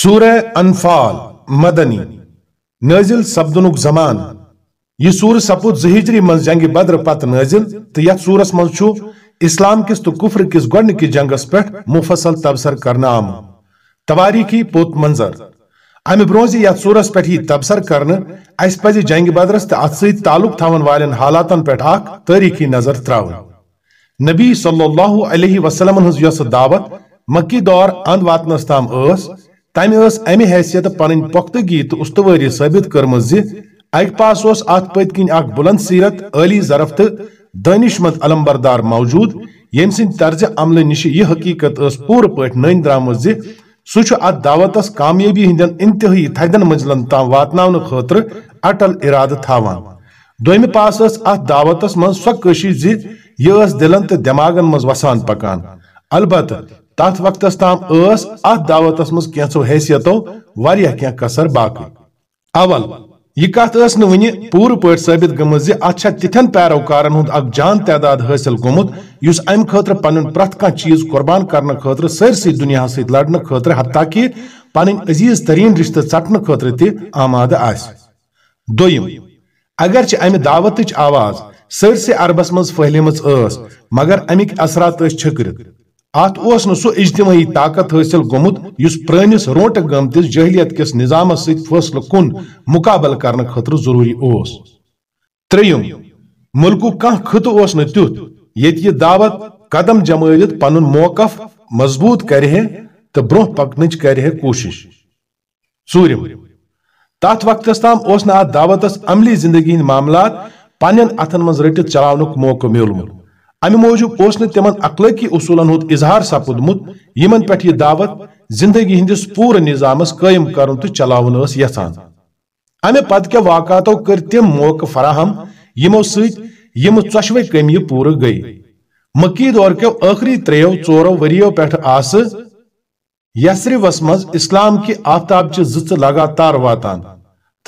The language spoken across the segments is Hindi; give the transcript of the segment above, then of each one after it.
सूर अनफाल मदनी नाजिल सपदन जमान यह सूर सपुद जहिजरी मज जंग बद्र पत नाजिल तो यथ सूरस मज इस्लाम किस तो कुफर किस गुड जंगस पे मुफसल तबसर कर आम तवारीखी पोत मंजर अमि ब्रो यूरस पे यह तबसर कर जंग बद्रस तो अत तालुक थावन वाल हालातन पे तारीखी नजर त्रा नबी सल्लल्लाहु वसलम वसलमन हज दावत मक्की दौर अंद वातनस तम तम अमि हैसियत पन पुख्तगी तो उस्तवारी सबित कर्म अक पास अत पत्क बुलंद सीरत अली जरफ तो दानिशमंद अलमबरदार मौजूद यम सर्ज अमल नश यह हकीकत पूर् पे नन द्राम सह दावत कामयाबी हंद इंतहाई थदन मंजिल तम वातन खुद अटल इराद थवान दोम पास अत दावत मं सह जि यह दिलन तो दमागन मज वसान पकान अलबत् तथ वक्तस तम अत दावतस मज कहो हैसियतो वह कह कसर बाकी अवल यह कत वे पूर पे साबित तिथन पैरोकार जान तदाद हासिल गोमुत उस अम खर पन प्रथ कह चीज कुर्बान कर खर सारी दुनिया सड़ खर हत्या कि पन अजीज तरीन रिश्त चटने खर तमाद आम अगर अमि दावत आवाज सारे अरबस मज फहलिम मगर अमिक असरा छकृत अत इजतमी ताकत हासिल गोमुत इस प्रनिस रोट गमतिस जहलियत किस निजाम फैसल कुन मुकाबल कर खतर जरूरी उस त्रम मुल्क कह खत उस नुत ये दावत कदम जमायत पन मौकफ मजबूत करह तो ब्रो पकन करह कोशिश चूरम तथ वक्त तम दावत अमली जिंदगी मामला पन्न अथन मज रटित चलानुक मौक मिलमुत अमि मूजूब उस तिमन अखलकी असूलन हुद इजहार सपदमुत इन पे दावत जिंदगी हंदिस पूरे निजाम कायम कर चलान यहान अमे पद क्या वाकतो कर तम मौक़ फराहम यमो सम चशवे कमी पूरे गई मकी दौर क्यो आखिरी त्रो चोरों वरियो पे आस यसरिवस मज इस्लाम कि आफ्ताब जिच लगातार वातान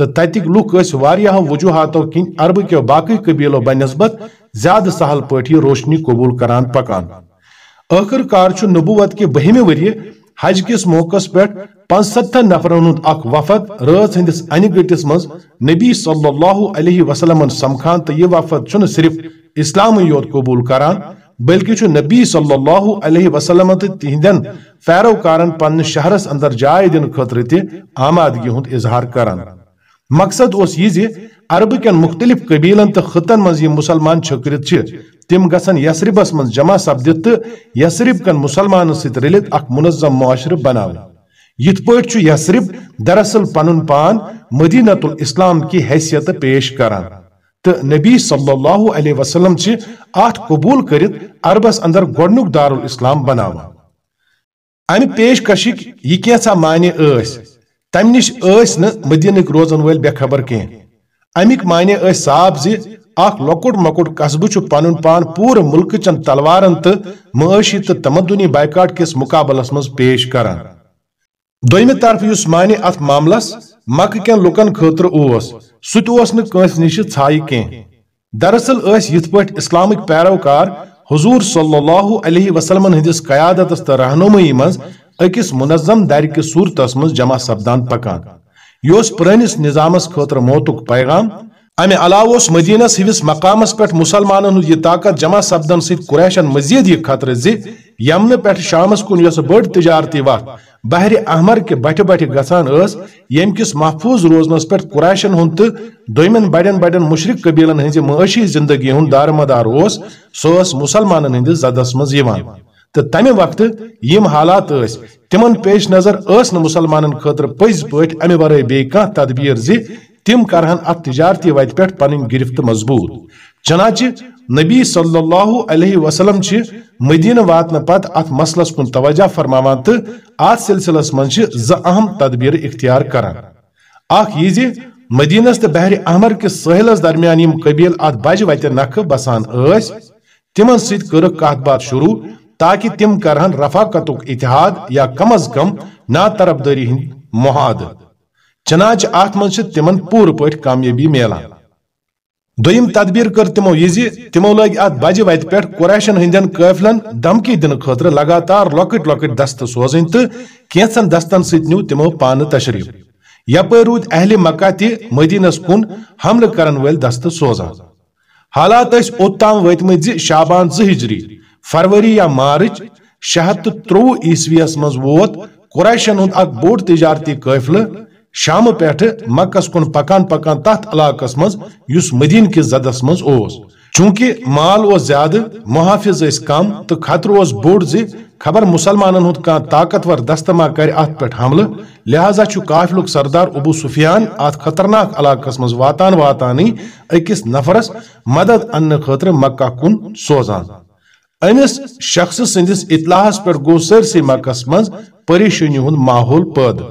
तो तक लूख वजूहतों कि अरब क्यो बाकी कबीलों बनस्बत ज्यादा सहल पाठ रोशनी कबूल करान पकान आखिर कार नबूवत के बहिमे वरी हज किस मौकस पे पंसठ नफरन हंद वफद रात हंदिस अन गटिस मज नबी सल्लल्लाहु वसलम समखान तो यह वफद सिर्फ इस्लाम योत कबूल करान बल्कि नबी सल्लल्लाहु वसलम तो तिहदन पैरोकार पन्ने शहरस अंदर जाय दिन खतर आमादगी हंद इजहार करान मकसद उस यह अरब कैन मुख्तलिफ कबीलन तो खतन मज मुसलमान छकर तम गसरबस मं जमा सपद तो यसरब कन मुसलमान सलित अख मुनजम माशर बना यथ पसरब दरअसल पन पान मदीनतुल इस्लाम की हैसियत पेश कर तो नबी सल्लल्लाहु अलैहि वसल्लम अत कबूल कर अरबस अंदर गुक दारुल इस्लाम बना अमि पेशकश यह कैसा माने तम नश मदीनक रोजन वल बेखबर कह अमिक माने साफ जि लकुट मकुट कस्बह पन पान पूर मुल्क चन तलवारन तो मशी तो तमदनी बाइकाट किस मुकाबलस मज पेश कर दोमि तरफ उस माने अत मामलस मक कैन लुकन खतर सह नश ाय दरअसल इथ पे इस्लाम पैरोकार हजूर सल्ला वसलम हंदिस क्यादत तो रहनुमी मज अकिस मुनजम दार किस सूरत मज जमा सपदान पकान यह पुरानिस निजाम खुद मौत पैगाम अमे अलावा मदीनस हविस मकामस पे मुसलमान यह ताकत जमा सपदन सुरैशन मजीद यह खतर जि यमन पे शामस कुन बड़ तजारती वत बहर अहमर के बटि बटि ग यम किस महफूज रोजनस पे कुरैशन हूं तो दोमन बड़े बड़े मुशरक कबीलन हजी जिंदगी हूं दारमदार सो मुसलमान हंदिस जदस मज तो तमि वक्त यम हालात तिम पेश नजर न मुसलमान खतर पज पे अमे वर कह तदबीर जि तम कर तजारती वत पे पन गिरफ्त मजबूत चनाच नबी सल्लल्लाहु अलैहि वसलम मदीन वात पत अत मसलस कुन तवजा फरमान तो अत सिलसिलस मे जहम तदबीर इख्तियार कर अख जि मदीनस तो बहर अहमर किस सहलस दरमियान यम कबील अत बज वत नख बसान तिमन सत कत बात शुरू ताकि कर रफा रफाकत इतिहाद या कम अज कम ना तरफदारी हंद मुहाद चनाच अत मज तम पूर पे कामयाबी मिलान दोम तदबीर कर तमो ये तमो लग अत बजह वत पे कुरैशन हंद काफिलन धमकी दिन खुद लगातार लकट लकट दस्त सोज तो कैंसन दस्तन सू तमो पान तशरीफ यप रूद अहल मक्का तह मदीनस कुन हमल कर वल दस्त सोजान हालात ओत ताम वतम शाबान फरवरी या मार्च शे तो त्रोवह ईस्वीस मज वोत कुरैशन हूं अख बोड़ तजारती कफिल शाम पे मकस कुन पकान पकान तथ इलाकस मज मदीन कि जदस मज चूंकि माल उस ज्यादा मुहाफिज कम तो खतर उस बोड़ जि खबर मुसलमानन हूं कह ताकतवर दस्तमा कर अत पे हमल लिहाजा काफिल सरदार अबू सुफियान अत खतरनाक इलाकस मज वातान वातानी अकिस नफरस मदद अन्न खतर मक्का कुन सोजान अमिस शख्स संदिस इतलाहस पे गो सरस मकस मज परेशानी हूं माहौल पद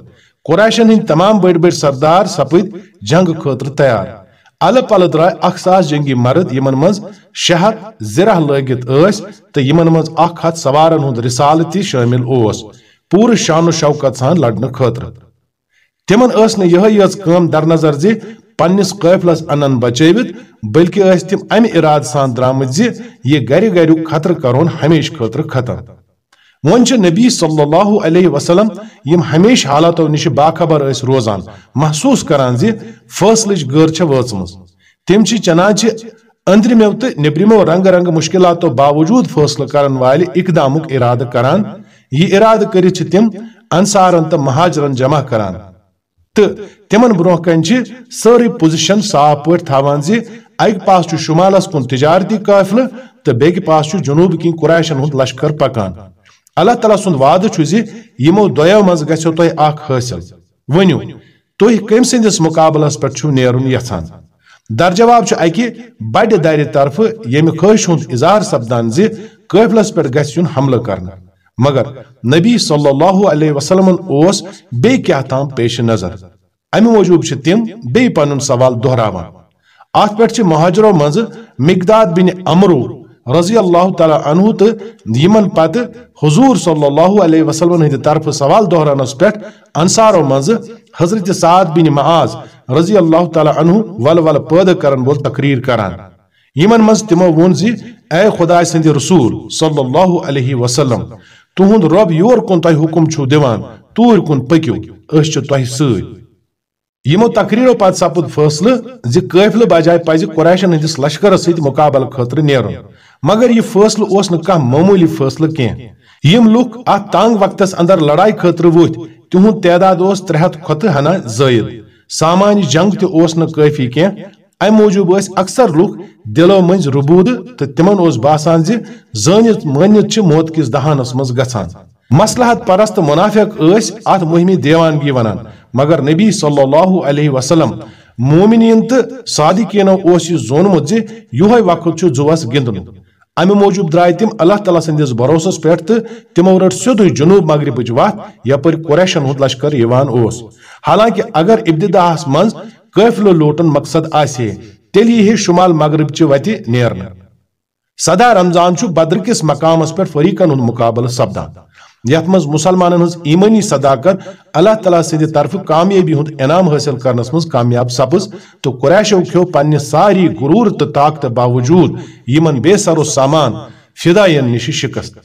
कुरैशन हंद तमाम बड़ बड़ सरदार सपद जंग खतर तैयार अल पल द्राय अख जंगी मर्द इन मज शे हथ जरा लगत तो यमन मज अख हथ सवार रिसाल तामिल शामिल पूरे शान शौकत सान लड़ने खतर तिमन यह यज कम दरनजर जी पन्नस कफिलस अनन बचवित बल्कि तम अम इराद सान द्राम ये गर गर खतर करोन हमेश खतर खत्म वन नबी सल्लल्लाहु अलैहि वसलम यम हमेश हालातों नश बाखबर रोजान महसूस करान फैसल गर वचम तम चनाच अंदरमो तो नबरमो रंग रंग मुश्किल बावजूद फैसल कर वाले इकदामुक इराद करान यह इराद कर तम अनसारन तो महाजरन जमा करान तो तम ब्रो कन सारी पोजिशन साफ पे थान अक पास शुमालस कुन तजारती काफिल तो बेक पास जनूब कि कुरैशन हूं लश्कर पकान अल्लाह तला सुंद वाद यमो दयो मज गो तुह हासिल वनु तु कम सदस मुकाबलस पे नान यहान दर बड़ दर तरफ यमि ख्वाहिश हूं इजहार सपदान जिफिलस पे गुन हमल कर मगर नबी सल्लल्लाहु अलैहि वसल्लमन ओस बे क्या ताम पेश नजर अमे मोजूब छ तिम बे पनुन सवाल दोहरावान अथ पेठ महाजरो मज मिकदाद बिन अमरू रजी अल्लाह तला अनहु तो यमन पत हजूर सल्लल्लाहु अलैहि वसल्लमन हंद तरफ सवाल दोहरानस पे अनसारो मज हजरत साद बिन माज रजी अल्लाह तला अनहु वल वल पैदा करन वोल तकरीर करान यमन मज तमो वोन जी ए खुदा संद रसूल सल्लल्लाहु अलैहि वसल्लम तुहद रब योर कुन तुह हुकुम दिवान तूर कुन पकू अस तुह समो तकरीरों पत सपुद फैसलह जि बजाय पज कुरैशन हंदिस लश्कर मुकाबल खतर नेर मगर यह उस कह मामूली फैसलह कह यम लुख अ तंग वक्त अंदर लड़ाई खतर वुथ तिहद तदाद त्रे हथ खत जायद सामान्य जंग तफी कह अम मूजूब अक्सर लुक दिलो मज रुबूद तो तिमन बासान जानित मानित मौत किस दहानस मज ग मसलहत परस्त मुनाफिक अत मुहिम देवानगी वन मगर नबी सल्लल्लाहु अलैहि वसलम मोमिन तो सादिकिनो जोनमुत जुहे वक्त जुवस गिंदन अम मूजूब द्राय तम अल्लाह तला संदिस भरोसस पे तो तमो रट सोद जनूब मगरबच वत यपर लश्कर हद लश्कर हालांकि अगर इब्तदाहस मज कफिलो लूटन मकसद आसे तेल शुमाल मगरब चि वत सदा रमजान बद्र किस पे फरीकन हूं मुकाबल सपदान यथ मज मुसलमान हज ईमानी सदाकत अल्लाह तला सद तरफ कामयाबी इनाम हासिल करनस मज कामयाब सपज तो कुरैशो खो पन्ह सारी गुरूर तो ताकत बावजूद इन बेसरो सामान फिदायन निश शिकस्त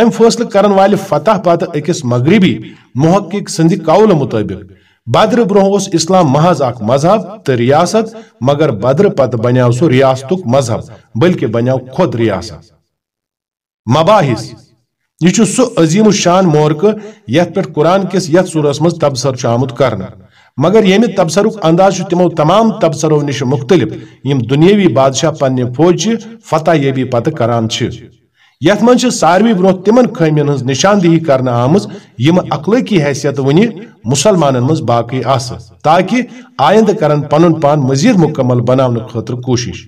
अम फैसल करन वाले फतह पत अकिस मगरबी महक्क सद कौल मुताबिक बद्र ब्रोह इस्लाम महज अख मजहब तो रियासत मगर बद्र पत बनो सह रियासत मजहब बल्कि बनो खुद रियासत मबाहिस यह सह अजीम शान मोरक ये पे कुरान किस यथ सूरस मज तबसर आमुत कर मगर यमि तबसर अंदाज तमो तमाम तबसरों नश मुख्तलिफ यम दुनियावी बादशाह पन्ने फौज फतह यबी पत करान यथ मं सारे ब्रो तिम खमन हज कर आम अखलकी हैसियत वन मुसलमान मज बाकी ताकि आयंद कर पन पान मजीद मुकम्मल बनाव खुद कोशिश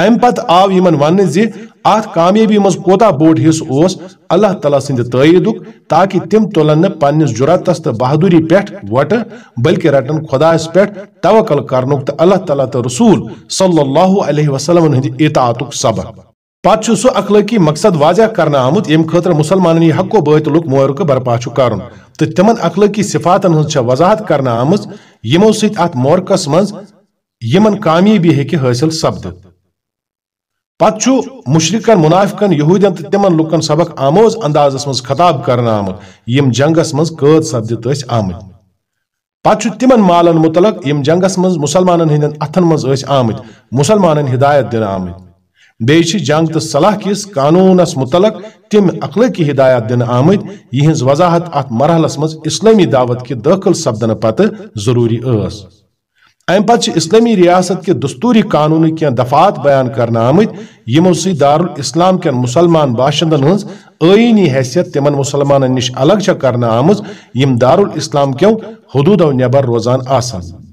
अम पत् आव इन वन अत कामयाबी मज कोता बोड हिस्स अल्लाह तला सद तयद ताकि तम तुलन पन्नस जुरात तो बहादुरी पे वट बल्कि रटन खुदास पे तवकल कर अल्लाह तला तो रसूल सल्ला वसलम वसल्लम हंद इतात सबक पत् सह अखलकी मकसद वाजह कर आमुत यम खुद मुसलमान हको हको लुक मोरक बरपा कर तम अखलकी सिफातन हज वजाहत कर आम यमो सोरकस मन कामयबी हि हासिल सपद पु मुशरकन मुनाफिकन यहूदन तो तम लुक सबक आमोज अंदाजस मज कर आमुत यम जंगस मज कद सपदित आम पु तम मालन मुतल यम जंगस मज मुसलमान हंदन अथन मज आम मुसलमान हिदायत दिन आम बेची जंग तो सलाह किस कानून मुतलक तम अकल की हिदायत दिन आमित यहज वजाहत अत मरहलस मज इस्लामी दावत के दाखिल सपदन पत जरूरी ऐस अम पत् रियासत के दस्तूरी कानून कह दफात बयान कर आमित यमो दारुल इस्लाम मुसलमान बाशिंदन हज आनी हैसियत तिम मुसलमान नश अलग कर आम दारुल इस्लाम क्यों हदूदो नबर रोजान आसान